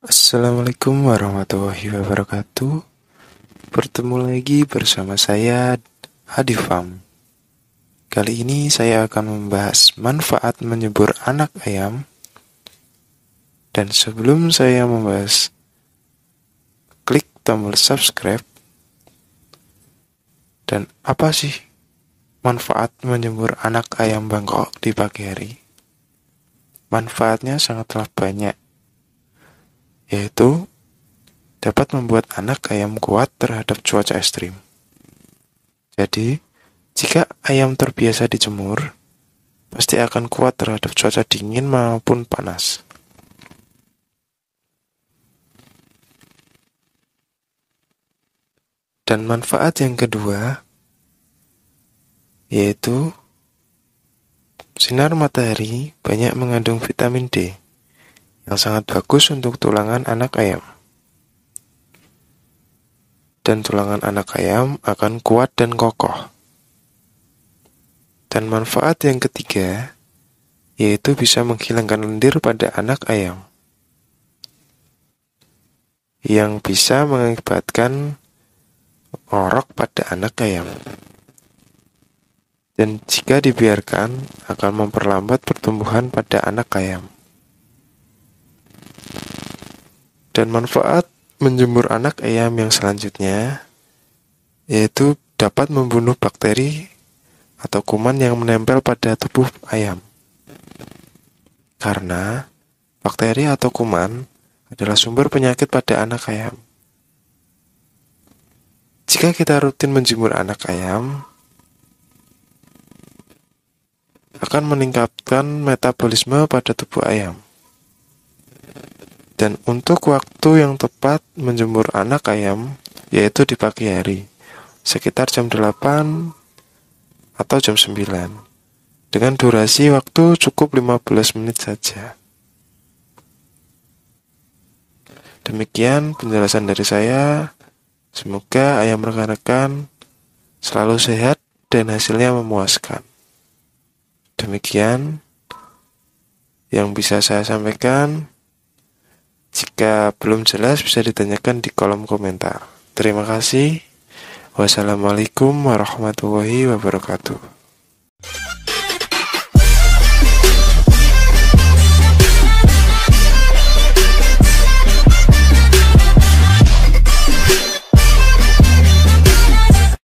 Assalamualaikum warahmatullahi wabarakatuh. Bertemu lagi bersama saya Hadifam. Kali ini saya akan membahas manfaat menyebur anak ayam. Dan sebelum saya membahas, klik tombol subscribe. Dan apa sih manfaat menyebur anak ayam Bangkok di pagi hari? Manfaatnya sangatlah banyak yaitu dapat membuat anak ayam kuat terhadap cuaca ekstrim. Jadi, jika ayam terbiasa dijemur, pasti akan kuat terhadap cuaca dingin maupun panas. Dan manfaat yang kedua yaitu sinar matahari banyak mengandung vitamin D yang sangat bagus untuk tulangan anak ayam. Dan tulangan anak ayam akan kuat dan kokoh. Dan manfaat yang ketiga yaitu bisa menghilangkan lendir pada anak ayam yang bisa mengakibatkan orok pada anak ayam. Dan jika dibiarkan, akan memperlambat pertumbuhan pada anak ayam. dan manfaat menjemur anak ayam yang selanjutnya yaitu dapat membunuh bakteri atau kuman yang menempel pada tubuh ayam. Karena bakteri atau kuman adalah sumber penyakit pada anak ayam. Jika kita rutin menjemur anak ayam, akan meningkatkan metabolisme pada tubuh ayam. Dan untuk waktu yang tepat menjemur anak ayam yaitu di pagi hari, sekitar jam 8 atau jam 9. Dengan durasi waktu cukup 15 menit saja. Demikian penjelasan dari saya. Semoga ayam rekan-rekan selalu sehat dan hasilnya memuaskan. Demikian yang bisa saya sampaikan. Jika belum jelas bisa ditanyakan di kolom komentar. Terima kasih. Wassalamualaikum warahmatullahi wabarakatuh.